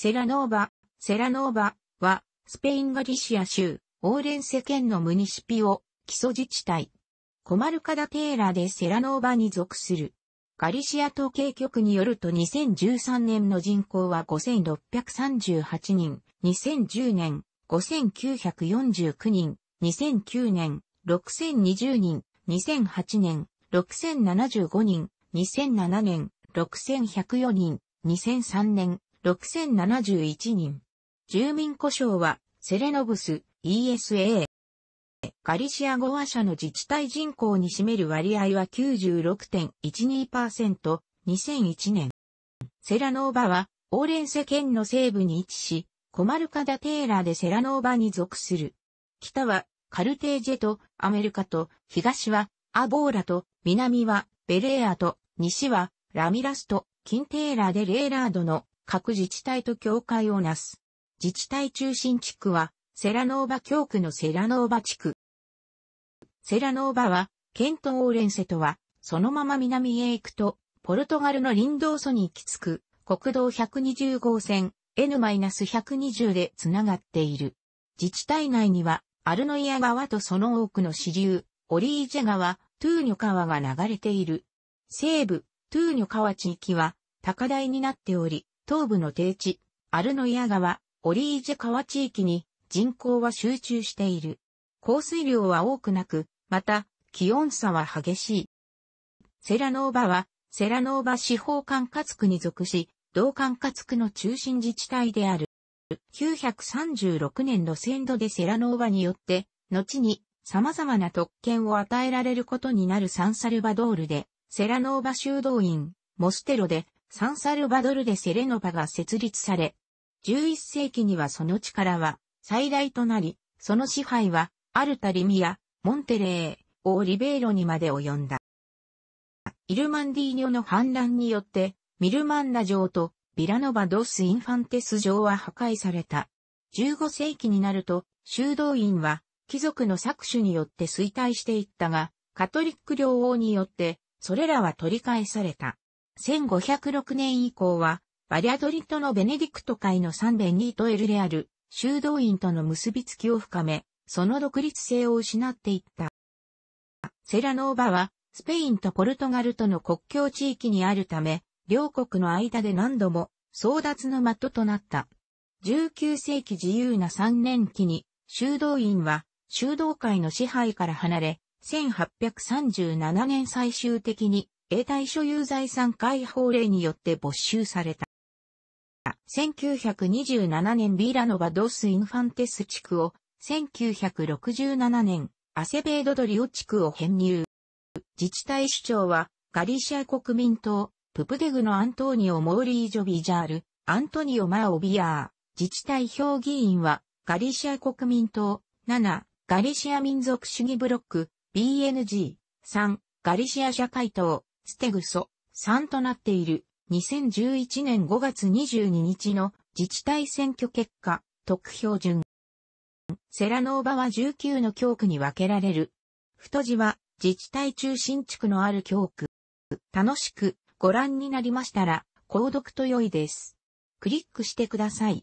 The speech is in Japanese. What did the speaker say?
セラノーバ、セラノーバは、スペインガリシア州、オーレンセ県のムニシピオ、基礎自治体。コマルカダテーラでセラノーバに属する。ガリシア統計局によると2013年の人口は5638人、2010年5949人、2009年6020人、2008年6075人、2007年6104人、2003年6071人。住民故障は、セレノブス、ESA。ガリシア語話者の自治体人口に占める割合は96.12%、2001年。セラノーバは、オーレンセ県の西部に位置し、コマルカダテーラでセラノーバに属する。北は、カルテージェとアメリカと、東は、アボーラと、南は、ベレーアと、西は、ラミラスと、キンテーラでレーラードの各自治体と境界をなす。自治体中心地区は、セラノーバ教区のセラノーバ地区。セラノーバは、ケントオーレンセとは、そのまま南へ行くと、ポルトガルの林道祖に行き着く、国道120号線 N-120 でつながっている。自治体内には、アルノイア川とその多くの支流、オリージェ川、トゥーニョ川が流れている。西部、トゥーニョ川地域は、高台になっており、東部の低地、アルノイア川、オリージェ川地域に人口は集中している。降水量は多くなく、また、気温差は激しい。セラノーバは、セラノーバ司法管轄区に属し、同管轄区の中心自治体である。936年の先度でセラノーバによって、後に様々な特権を与えられることになるサンサルバドールで、セラノーバ修道院、モステロでサンサルバドルでセレノパが設立され、11世紀にはその力は最大となり、その支配はアルタリミア、モンテレー、オーリベーロにまで及んだ。イルマンディーニョの反乱によって、ミルマンダ城とビラノバドス・インファンテス城は破壊された。15世紀になると、修道院は貴族の搾取によって衰退していったが、カトリック領王によって、それらは取り返された。1506年以降は、バリアドリッドのベネディクト会のサンベニート・エルレアル、修道院との結びつきを深め、その独立性を失っていった。セラノーバは、スペインとポルトガルとの国境地域にあるため、両国の間で何度も争奪の的となった。19世紀自由な3年期に、修道院は修道会の支配から離れ、1837年最終的に永代所有財産解放令によって没収された。1927年ビーラノバドスインファンテス地区を、1967年アセベードドリオ地区を編入。自治体首長はガリシア国民党、ププデグのアントーニオ・モーリージョ・ビジャール、アントニオ・マオ・ビアー。自治体評議員はガリシア国民党、7、ガリシア民族主義ブロック、BNG、3、ガリシア社会党、ステグソ3となっている2011年5月22日の自治体選挙結果、得票順。セラノーバは19の教区に分けられる。太字は自治体中心地区のある教区。楽しくご覧になりましたら、購読と良いです。クリックしてください。